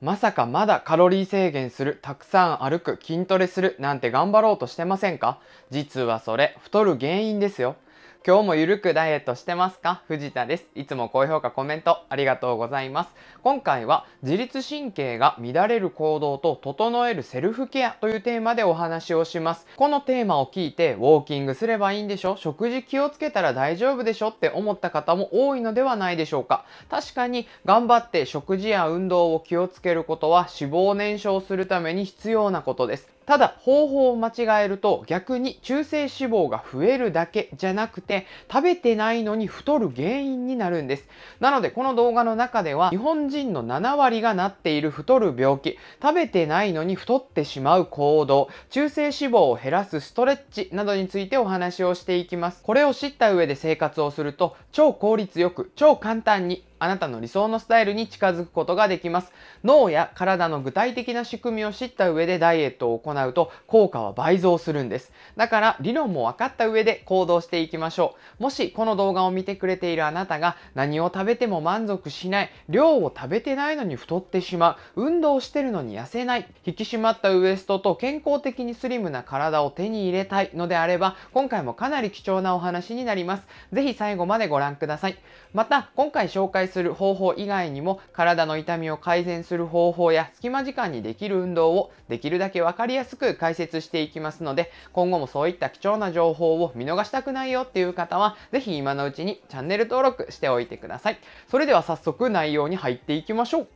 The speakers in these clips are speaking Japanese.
まさかまだカロリー制限する、たくさん歩く、筋トレするなんて頑張ろうとしてませんか実はそれ、太る原因ですよ。今日もゆるくダイエットしてますか藤田です。いつも高評価、コメントありがとうございます。今回は自律神経が乱れる行動と整えるセルフケアというテーマでお話をします。このテーマを聞いてウォーキングすればいいんでしょ食事気をつけたら大丈夫でしょって思った方も多いのではないでしょうか。確かに頑張って食事や運動を気をつけることは脂肪を燃焼するために必要なことです。ただ方法を間違えると逆に中性脂肪が増えるだけじゃなくて食べてないのに太る原因になるんです。なのでこの動画の中では日本人の7割がなっている太る病気、食べてないのに太ってしまう行動、中性脂肪を減らすストレッチなどについてお話をしていきます。これを知った上で生活をすると超効率よく超簡単にあなたの理想のスタイルに近づくことができます。脳や体の具体的な仕組みを知った上でダイエットを行うと効果は倍増するんです。だから理論も分かった上で行動していきましょう。もしこの動画を見てくれているあなたが何を食べても満足しない、量を食べてないのに太ってしまう、運動してるのに痩せない、引き締まったウエストと健康的にスリムな体を手に入れたいのであれば、今回もかなり貴重なお話になります。ぜひ最後までご覧ください。また、今回紹介する方法以外にも体の痛みを改善する方法や隙間時間にできる運動をできるだけ分かりやすく解説していきますので今後もそういった貴重な情報を見逃したくないよっていう方は是非今のうちにチャンネル登録しておいてください。それでは早速内容に入っていきましょう。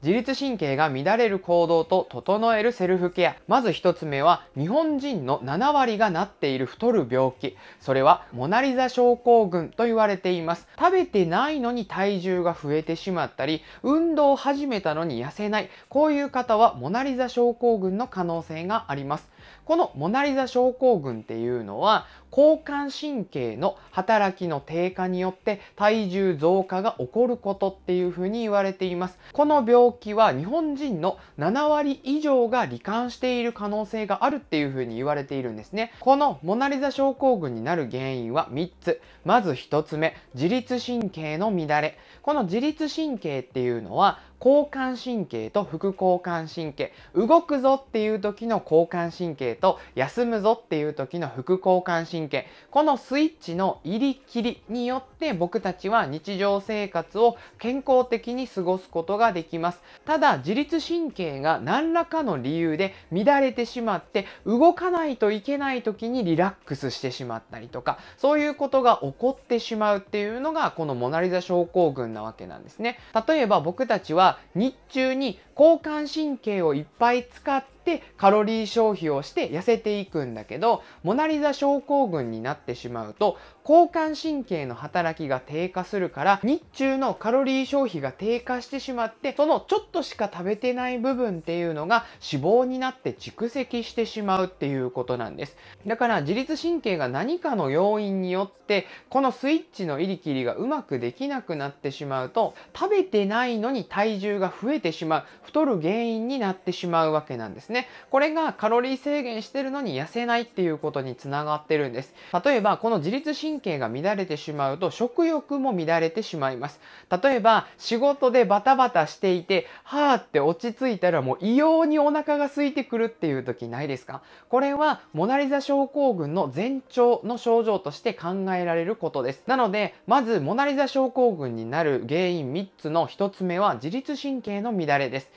自律神経が乱れる行動と整えるセルフケア。まず一つ目は、日本人の7割がなっている太る病気。それは、モナリザ症候群と言われています。食べてないのに体重が増えてしまったり、運動を始めたのに痩せない。こういう方は、モナリザ症候群の可能性があります。このモナリザ症候群っていうのは交感神経の働きの低下によって体重増加が起こることっていうふうに言われていますこの病気は日本人の7割以上が罹患している可能性があるっていうふうに言われているんですねこのモナリザ症候群になる原因は3つまず1つ目自律神経の乱れこの自律神経っていうのは交感神経と副交感神経動くぞっていう時の交感神経と休むぞっていう時の副交感神経このスイッチの入り切りによって僕たちは日常生活を健康的に過ごすことができますただ自律神経が何らかの理由で乱れてしまって動かないといけない時にリラックスしてしまったりとかそういうことが起こってしまうっていうのがこのモナリザ症候群なわけなんですね例えば僕たちは日中に交感神経をいっぱい使ってカロリー消費をして痩せていくんだけどモナリザ症候群になってしまうと交感神経の働きが低下するから日中のカロリー消費が低下してしまってそのちょっとしか食べてない部分っていうのが脂肪になって蓄積してしまうっていうことなんですだから自律神経が何かの要因によってこのスイッチの入り切りがうまくできなくなってしまうと食べてないのに体重が増えてしまう太る原因になってしまうわけなんですね。これがカロリー制限してるのに痩せないっていうことにつながってるんです。例えば、この自律神経が乱れてしまうと食欲も乱れてしまいます。例えば、仕事でバタバタしていて、はーって落ち着いたらもう異様にお腹が空いてくるっていう時ないですかこれはモナリザ症候群の前兆の症状として考えられることです。なので、まずモナリザ症候群になる原因3つの1つ目は自律神経の乱れです。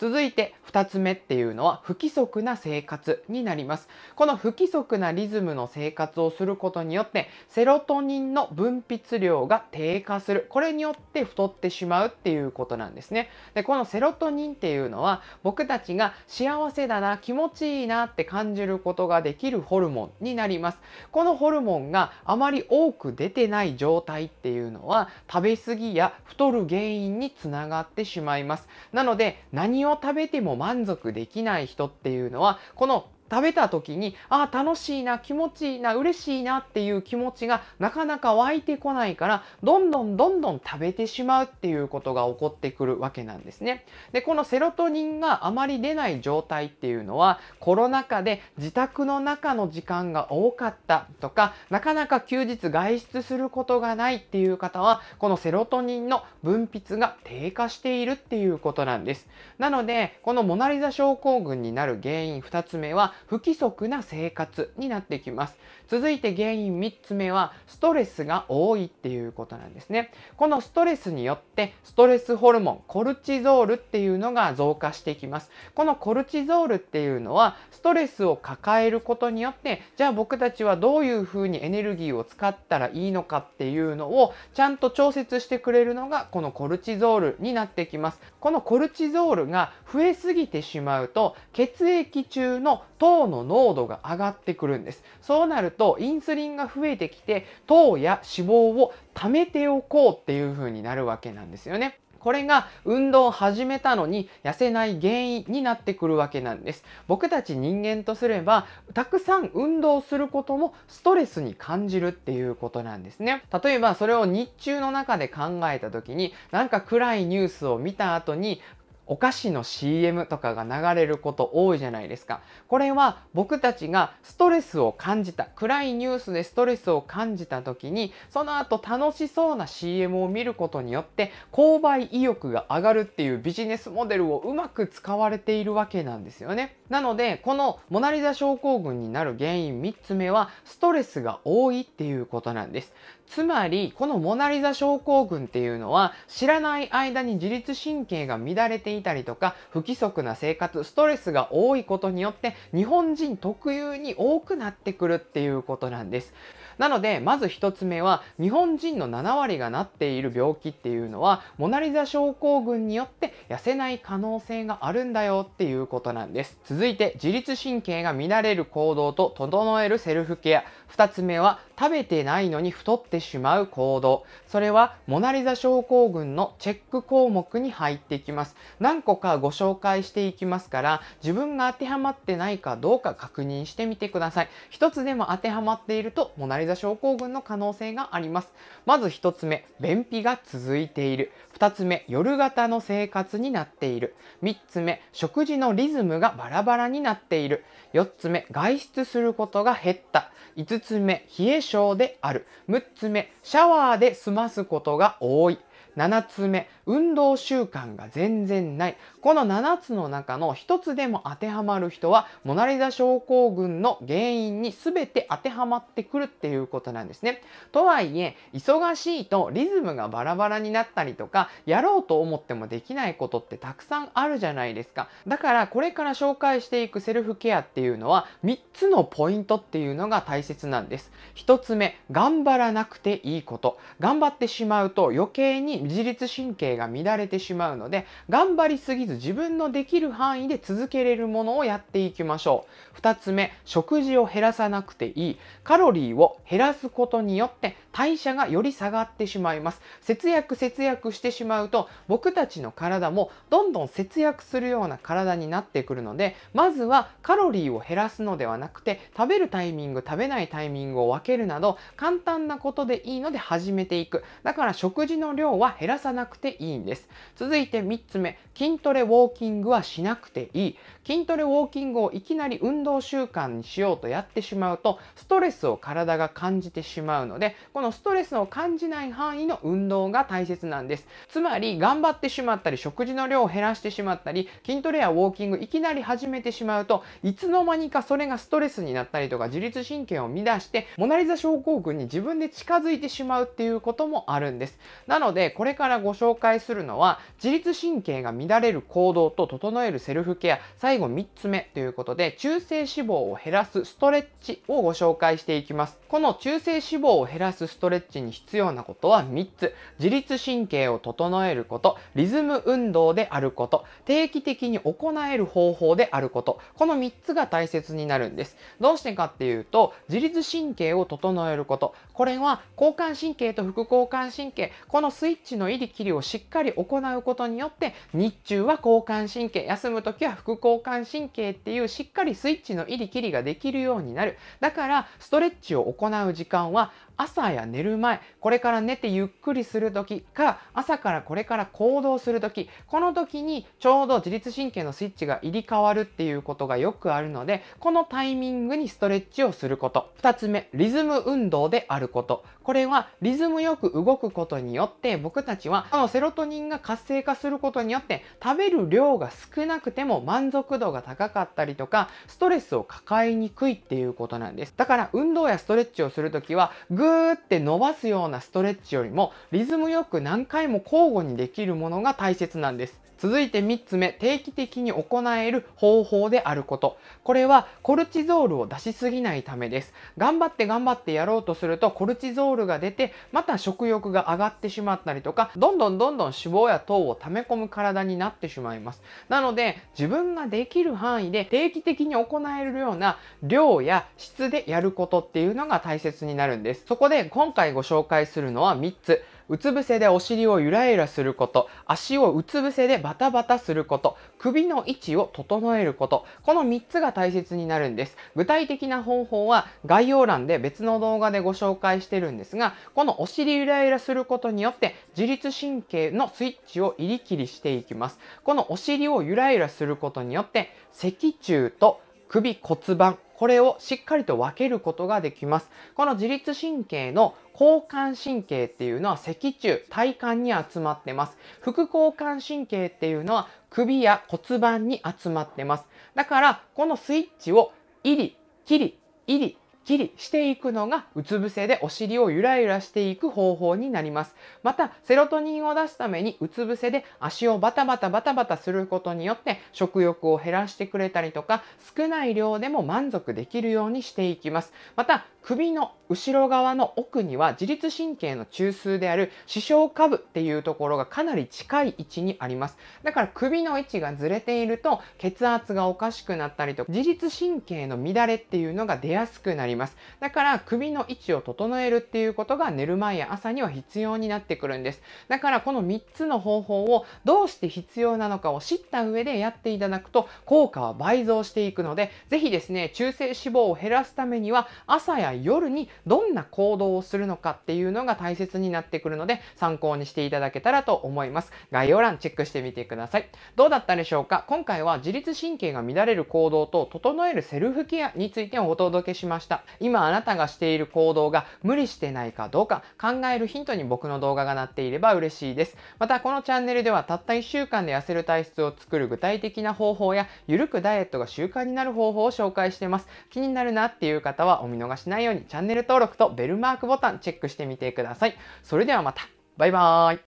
続いて2つ目っていうのは不規則な生活になりますこの不規則なリズムの生活をすることによってセロトニンの分泌量が低下するこれによって太ってしまうっていうことなんですねでこのセロトニンっていうのは僕たちが幸せだな気持ちいいなって感じることができるホルモンになりますこのホルモンがあまり多く出てない状態っていうのは食べ過ぎや太る原因につながってしまいますなので何をを食べても満足できない人っていうのは、この食べた時にああ楽しいな気持ちいいな嬉しいなっていう気持ちがなかなか湧いてこないからどんどんどんどん食べてしまうっていうことが起こってくるわけなんですね。でこのセロトニンがあまり出ない状態っていうのはコロナ禍で自宅の中の時間が多かったとかなかなか休日外出することがないっていう方はこのセロトニンの分泌が低下しているっていうことなんです。なのでこのモナリザ症候群になる原因2つ目は不規則な生活になってきます。続いて原因3つ目は、ストレスが多いっていうことなんですね。このストレスによって、ストレスホルモン、コルチゾールっていうのが増加してきます。このコルチゾールっていうのは、ストレスを抱えることによって、じゃあ僕たちはどういうふうにエネルギーを使ったらいいのかっていうのを、ちゃんと調節してくれるのが、このコルチゾールになってきます。このコルチゾールが増えすぎてしまうと、血液中の糖の濃度が上がってくるんです。そうなると、インスリンが増えてきて、糖や脂肪を貯めておこうっていう風になるわけなんですよね。これが運動を始めたのに痩せない原因になってくるわけなんです。僕たち人間とすれば、たくさん運動することもストレスに感じるっていうことなんですね。例えばそれを日中の中で考えた時に、なんか暗いニュースを見た後にお菓子の CM とかが流れること多いじゃないですか。これは僕たちがストレスを感じた、暗いニュースでストレスを感じた時に、その後楽しそうな CM を見ることによって、購買意欲が上がるっていうビジネスモデルをうまく使われているわけなんですよね。なので、このモナリザ症候群になる原因3つ目は、ストレスが多いっていうことなんです。つまり、このモナリザ症候群っていうのは、知らない間に自律神経が乱れていたりとか、不規則な生活、ストレスが多いことによって、日本人特有に多くなってくるっていうことなんです。なので、まず1つ目は、日本人の7割がなっている病気っていうのは、モナリザ症候群によって痩せない可能性があるんだよっていうことなんです。続いて、自律神経が乱れる行動と整えるセルフケア。2つ目は、食べてないのに太ってしまう行動。それはモナリザ症候群のチェック項目に入ってきます。何個かご紹介していきますから、自分が当てはまってないかどうか確認してみてください。一つでも当てはまっているとモナリザ症候群の可能性があります。まず一つ目、便秘が続いている。2つ目、夜型の生活になっている。3つ目、食事のリズムがバラバラになっている。4つ目、外出することが減った。5つ目、冷え性である。6つ目、シャワーで済ますことが多い。7つ目、運動習慣が全然ない。この7つの中の1つでも当てはまる人はモナリザ症候群の原因に全て当てはまってくるっていうことなんですね。とはいえ忙しいとリズムがバラバラになったりとかやろうと思ってもできないことってたくさんあるじゃないですか。だからこれから紹介していくセルフケアっていうのは3つのポイントっていうのが大切なんです。1つ目頑張らなくていいこと頑張ってしまうと余計に自律神経が乱れてしまうので頑張りすぎずず自分のできる範囲で続けれるものをやっていきましょう。2つ目、食事を減らさなくていい。カロリーを減らすことによって代謝がより下がってしまいます。節約節約してしまうと僕たちの体もどんどん節約するような体になってくるので、まずはカロリーを減らすのではなくて食べるタイミング、食べないタイミングを分けるなど簡単なことでいいので始めていく。だから食事の量は減らさなくていいんです。続いて3つ目、筋トレウォーキングはしなくていい。筋トレウォーキングをいきなり運動習慣にしようとやってしまうとストレスを体が感じてしまうのでこのストレスを感じない範囲の運動が大切なんですつまり頑張ってしまったり食事の量を減らしてしまったり筋トレやウォーキングいきなり始めてしまうといつの間にかそれがストレスになったりとか自律神経を乱してモナリザ症候群に自分で近づいてしまうっていうこともあるんですなのでこれからご紹介するのは自律神経が乱れる行動と整えるセルフケア最後3つ目ということで、中性脂肪を減らすストレッチをご紹介していきます。この中性脂肪を減らすストレッチに必要なことは3つ。自律神経を整えること、リズム運動であること、定期的に行える方法であること、この3つが大切になるんです。どうしてかっていうと、自律神経を整えること、これは交感神経と副交感神経、このスイッチの入り切りをしっかり行うことによって、日中は交感神経、休む時は副交感神経っていうしっかりスイッチの入り切りができるようになる。だから、ストレッチを行う時間は朝や寝る前、これから寝てゆっくりする時か、朝からこれから行動する時、この時にちょうど自律神経のスイッチが入り替わるっていうことがよくあるので、このタイミングにストレッチをすること。2つ目、リズム運動であること。これはリズムよく動くことによって、僕たちはこのセロトニンが活性化することによって、食べる量が少なくても満足度が高かったりとか、ストレスを抱えにくいっていうことなんです。だから運動やストレッチをするときは、ぐーって伸ばすようなストレッチよりもリズムよく何回も交互にできるものが大切なんです。続いて3つ目、定期的に行える方法であること。これはコルチゾールを出しすぎないためです。頑張って頑張ってやろうとするとコルチゾールが出て、また食欲が上がってしまったりとか、どんどんどんどん脂肪や糖を溜め込む体になってしまいます。なので、自分ができる範囲で定期的に行えるような量や質でやることっていうのが大切になるんです。そこで今回ご紹介するのは3つ。うつ伏せでお尻をゆらゆらすること、足をうつ伏せでバタバタすること、首の位置を整えること、この3つが大切になるんです。具体的な方法は概要欄で別の動画でご紹介してるんですが、このお尻ゆらゆらすることによって自律神経のスイッチを入り切りしていきます。このお尻をゆらゆらすることによって、脊柱と首骨盤これをしっかりと分けることができます。この自律神経の交感神経っていうのは脊柱、体幹に集まってます。副交感神経っていうのは首や骨盤に集まってます。だから、このスイッチを、入り、切り、入り、っきりしていくのがうつ伏せでお尻をゆらゆらしていく方法になりますまたセロトニンを出すためにうつ伏せで足をバタバタバタバタすることによって食欲を減らしてくれたりとか少ない量でも満足できるようにしていきますまた首の後ろ側の奥には自律神経の中枢である視床下部っていうところがかなり近い位置にありますだから首の位置がずれていると血圧がおかしくなったりとか自律神経の乱れっていうのが出やすくなりります。だから首の位置を整えるっていうことが寝る前や朝には必要になってくるんです。だからこの3つの方法をどうして必要なのかを知った上でやっていただくと効果は倍増していくので、ぜひですね、中性脂肪を減らすためには朝や夜にどんな行動をするのかっていうのが大切になってくるので参考にしていただけたらと思います。概要欄チェックしてみてください。どうだったでしょうか今回は自律神経が乱れる行動と整えるセルフケアについてお届けしました。今あなたがしている行動が無理してないかどうか考えるヒントに僕の動画がなっていれば嬉しいです。またこのチャンネルではたった1週間で痩せる体質を作る具体的な方法や、ゆるくダイエットが習慣になる方法を紹介してます。気になるなっていう方はお見逃しないようにチャンネル登録とベルマークボタンチェックしてみてください。それではまた。バイバーイ。